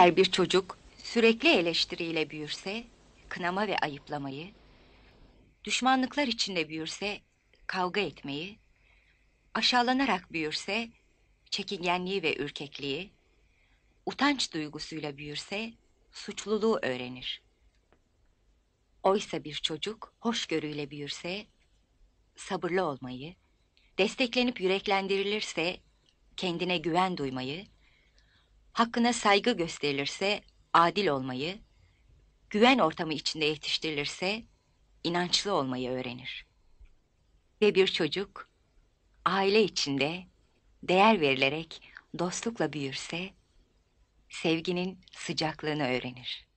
Eğer bir çocuk sürekli eleştiriyle büyürse, kınama ve ayıplamayı, düşmanlıklar içinde büyürse, kavga etmeyi, aşağılanarak büyürse, çekingenliği ve ürkekliği, utanç duygusuyla büyürse, suçluluğu öğrenir. Oysa bir çocuk hoşgörüyle büyürse, sabırlı olmayı, desteklenip yüreklendirilirse, kendine güven duymayı, hakkına saygı gösterilirse adil olmayı, güven ortamı içinde yetiştirilirse inançlı olmayı öğrenir. Ve bir çocuk aile içinde değer verilerek dostlukla büyürse sevginin sıcaklığını öğrenir.